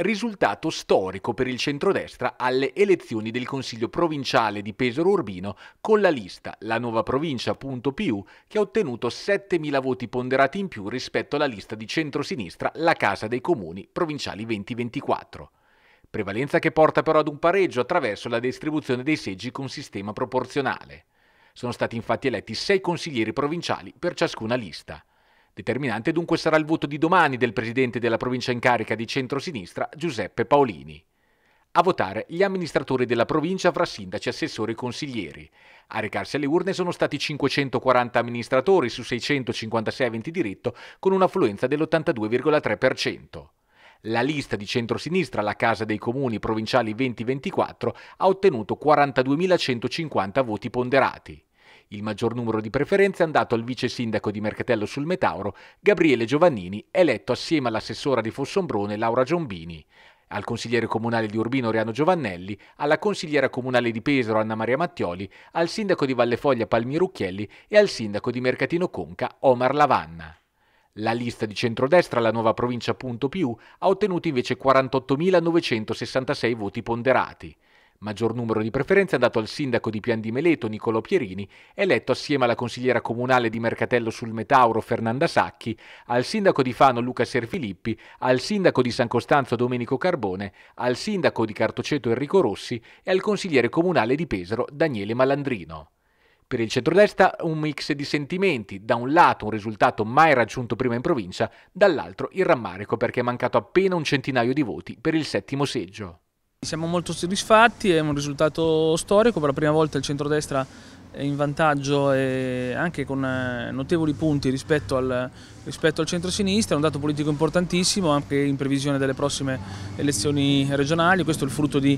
risultato storico per il centrodestra alle elezioni del Consiglio provinciale di Pesaro Urbino con la lista La Nuova Provincia.più che ha ottenuto 7.000 voti ponderati in più rispetto alla lista di centrosinistra La Casa dei Comuni Provinciali 2024. Prevalenza che porta però ad un pareggio attraverso la distribuzione dei seggi con sistema proporzionale. Sono stati infatti eletti sei consiglieri provinciali per ciascuna lista. Determinante dunque sarà il voto di domani del presidente della provincia in carica di centrosinistra, Giuseppe Paolini. A votare gli amministratori della provincia fra sindaci, assessori e consiglieri. A recarsi alle urne sono stati 540 amministratori su 656 aventi diritto, con un'affluenza dell'82,3%. La lista di centrosinistra, la Casa dei Comuni Provinciali 2024, ha ottenuto 42.150 voti ponderati. Il maggior numero di preferenze è andato al vice sindaco di Mercatello sul Metauro, Gabriele Giovannini, eletto assieme all'assessora di Fossombrone Laura Giombini al consigliere comunale di Urbino Oriano Giovannelli, alla consigliera comunale di Pesaro Anna Maria Mattioli, al sindaco di Vallefoglia Palmiro Ucchielli e al sindaco di Mercatino Conca Omar Lavanna. La lista di centrodestra, la nuova provincia.più, ha ottenuto invece 48.966 voti ponderati. Maggior numero di preferenze è andato al sindaco di Pian di Meleto Nicolo Pierini, eletto assieme alla consigliera comunale di Mercatello sul Metauro Fernanda Sacchi, al sindaco di Fano Luca Serfilippi, al sindaco di San Costanzo Domenico Carbone, al sindaco di Cartoceto Enrico Rossi e al consigliere comunale di Pesaro Daniele Malandrino. Per il centrodestra un mix di sentimenti, da un lato un risultato mai raggiunto prima in provincia, dall'altro il rammarico perché è mancato appena un centinaio di voti per il settimo seggio. Siamo molto soddisfatti, è un risultato storico, per la prima volta il centrodestra è in vantaggio e anche con eh, notevoli punti rispetto al, rispetto al centro-sinistra, è un dato politico importantissimo anche in previsione delle prossime elezioni regionali, questo è il frutto di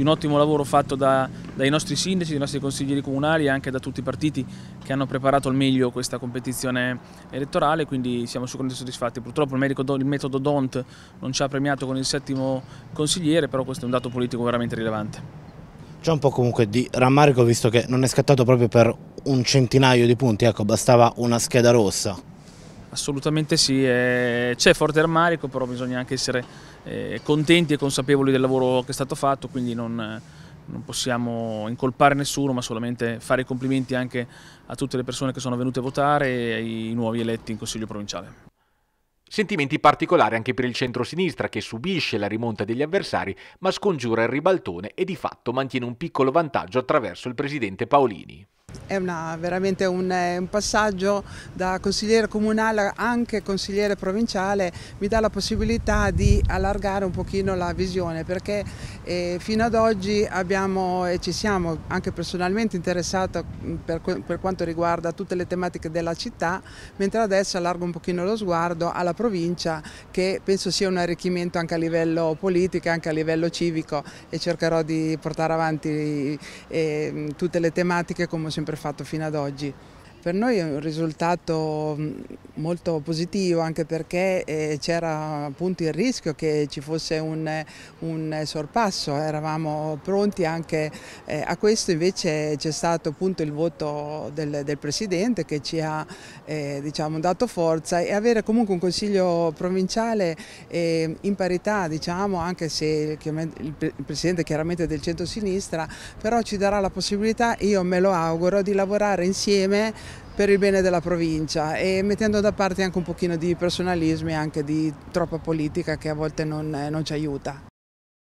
di un ottimo lavoro fatto da, dai nostri sindaci, dai nostri consiglieri comunali e anche da tutti i partiti che hanno preparato al meglio questa competizione elettorale, quindi siamo sicuramente soddisfatti. Purtroppo il, metodo DONT non ci ha premiato con il settimo consigliere, però questo è un dato politico veramente rilevante. C'è un po' comunque di rammarico visto che non è scattato proprio per un centinaio di punti, ecco, bastava una scheda rossa. Assolutamente sì, eh, c'è forte rammarico, però bisogna anche essere eh, contenti e consapevoli del lavoro che è stato fatto, quindi non, non, possiamo incolpare nessuno, ma solamente fare i complimenti anche a tutte le persone che sono venute a votare e ai nuovi eletti in Consiglio Provinciale. Sentimenti particolari anche per il centro-sinistra che subisce la rimonta degli avversari ma scongiura il ribaltone e di fatto mantiene un piccolo vantaggio attraverso il presidente Paolini è una, veramente un, un, passaggio da consigliere comunale anche consigliere provinciale, mi dà la possibilità di allargare un pochino la visione perché e fino ad oggi abbiamo, e ci siamo anche personalmente interessati mm, per, per, quanto riguarda tutte le tematiche della città, mentre adesso allargo un pochino lo sguardo alla provincia che penso sia un arricchimento anche a livello politico, e anche a livello civico e cercherò di portare avanti eh, tutte le tematiche come ho sempre fatto fino ad oggi. Per noi è un risultato mm, molto positivo anche perché eh, c'era appunto il rischio che ci fosse un, un sorpasso, eravamo pronti anche eh, a questo, invece c'è stato appunto il voto del, del Presidente che ci ha eh, diciamo, dato forza e avere comunque un Consiglio provinciale eh, in parità, diciamo, anche se il, il Presidente chiaramente del centro-sinistra, però ci darà la possibilità, io me lo auguro, di lavorare insieme per il bene della provincia e mettendo da parte anche un pochino di personalismi e anche di troppa politica che a volte non, eh, non ci aiuta.